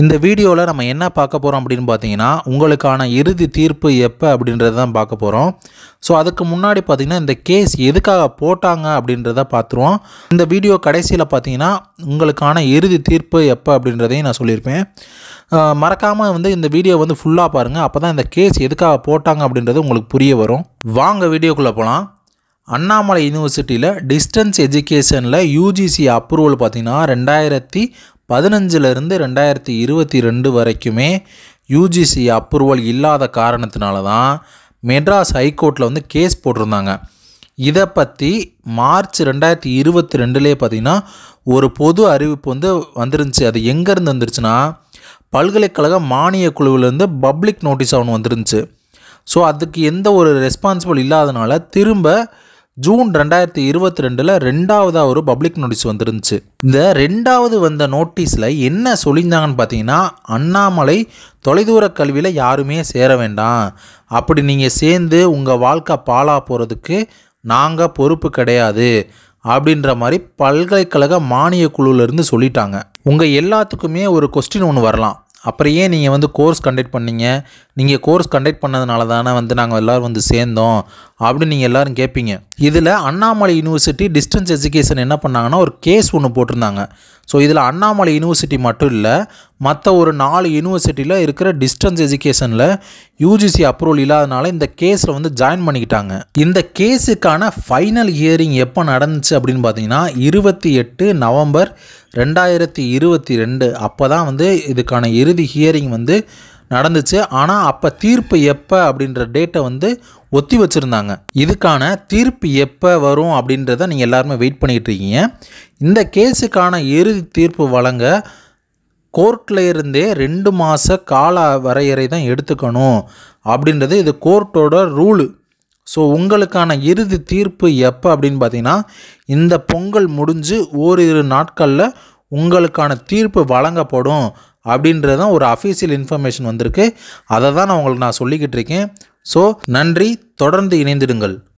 இந்த வீடியோவில் நம்ம என்ன பார்க்க போகிறோம் அப்படின்னு பார்த்தீங்கன்னா உங்களுக்கான இறுதி தீர்ப்பு எப்போ அப்படின்றத தான் பார்க்க போகிறோம் ஸோ அதுக்கு முன்னாடி பார்த்திங்கன்னா இந்த கேஸ் எதுக்காக போட்டாங்க அப்படின்றத பார்த்துருவோம் இந்த வீடியோ கடைசியில் பார்த்தீங்கன்னா உங்களுக்கான இறுதி தீர்ப்பு எப்போ அப்படின்றதையும் நான் சொல்லியிருப்பேன் மறக்காமல் வந்து இந்த வீடியோ வந்து ஃபுல்லாக பாருங்கள் அப்போ தான் இந்த கேஸ் எதுக்காக போட்டாங்க அப்படின்றது உங்களுக்கு புரிய வரும் வாங்க வீடியோக்குள்ளே போகலாம் அண்ணாமலை யூனிவர்சிட்டியில் டிஸ்டன்ஸ் எஜுகேஷனில் யூஜிசி அப்ரூவல் பார்த்திங்கன்னா ரெண்டாயிரத்தி பதினஞ்சிலிருந்து ரெண்டாயிரத்தி இருபத்தி ரெண்டு வரைக்குமே யூஜிசி அப்ரூவல் இல்லாத காரணத்தினால தான் மெட்ராஸ் ஹைகோர்ட்டில் வந்து கேஸ் போட்டிருந்தாங்க இதை பற்றி மார்ச் ரெண்டாயிரத்தி இருபத்தி ரெண்டுலே பார்த்திங்கன்னா ஒரு பொது அறிவிப்பு வந்து வந்துருந்துச்சு அது எங்கேருந்து வந்துருச்சுன்னா பல்கலைக்கழக மானிய குழுவிலேருந்து பப்ளிக் நோட்டீஸ் ஒன்று வந்துருந்துச்சு ஸோ அதுக்கு எந்த ஒரு ரெஸ்பான்சிபிள் இல்லாதனால திரும்ப ஜூன் ரெண்டாயிரத்தி இருபத்தி ரெண்டில் ரெண்டாவதாக ஒரு பப்ளிக் நோட்டீஸ் வந்துருந்துச்சு இந்த ரெண்டாவது வந்த நோட்டீஸில் என்ன சொல்லியிருந்தாங்கன்னு பார்த்தீங்கன்னா அண்ணாமலை தொலைதூர கல்வியில் யாருமே சேர வேண்டாம் அப்படி நீங்கள் சேர்ந்து உங்கள் வாழ்க்கை பாலா போகிறதுக்கு நாங்கள் பொறுப்பு கிடையாது அப்படின்ற மாதிரி பல்கலைக்கழக மானிய இருந்து சொல்லிட்டாங்க உங்கள் எல்லாத்துக்குமே ஒரு கொஸ்டின் ஒன்று வரலாம் அப்புறம் ஏன் நீங்கள் வந்து கோர்ஸ் கண்டக்ட் பண்ணீங்க நீங்கள் கோர்ஸ் கண்டக்ட் பண்ணதுனால தானே வந்து நாங்கள் எல்லோரும் வந்து சேர்ந்தோம் அப்படின்னு நீங்கள் எல்லோரும் கேட்பீங்க இதில் அண்ணாமலை யூனிவர்சிட்டி டிஸ்டன்ஸ் எஜுகேஷன் என்ன பண்ணாங்கன்னா ஒரு கேஸ் ஒன்று போட்டிருந்தாங்க ஸோ இதில் அண்ணாமலை யூனிவர்சிட்டி மட்டும் இல்லை மற்ற ஒரு நாலு யூனிவர்சிட்டியில் இருக்கிற டிஸ்டன்ஸ் எஜுகேஷனில் யூஜிசி அப்ரூவல் இல்லாதனால இந்த கேஸில் வந்து ஜாயின் பண்ணிக்கிட்டாங்க இந்த கேஸுக்கான ஃபைனல் ஹியரிங் எப்போ நடந்துச்சு அப்படின்னு பார்த்தீங்கன்னா இருபத்தி எட்டு நவம்பர் ரெண்டாயிரத்தி இருபத்தி ரெண்டு அப்போ தான் வந்து இதுக்கான இறுதி ஹியரிங் வந்து நடந்துச்சு ஆனால் அப்போ தீர்ப்பு எப்போ அப்படின்ற டேட்டை வந்து ஒத்தி வச்சுருந்தாங்க இதுக்கான தீர்ப்பு எப்போ வரும் அப்படின்றத நீங்கள் எல்லாருமே வெயிட் பண்ணிகிட்டு இருக்கீங்க இந்த கேஸுக்கான இறுதி தீர்ப்பு வழங்க கோர்ட்டில் இருந்தே ரெண்டு மாத கால வரையறை தான் எடுத்துக்கணும் அப்படின்றது இது கோர்ட்டோட ரூலு ஸோ உங்களுக்கான இறுதி தீர்ப்பு எப்போ அப்படின்னு பார்த்தீங்கன்னா இந்த பொங்கல் முடிஞ்சு ஓரிரு நாட்களில் உங்களுக்கான தீர்ப்பு வழங்கப்படும் அப்படின்றதான் ஒரு அஃபீஷியல் இன்ஃபர்மேஷன் வந்திருக்கு அதை தான் நான் உங்களுக்கு நான் சொல்லிக்கிட்டு இருக்கேன் ஸோ நன்றி தொடர்ந்து இணைந்திடுங்கள்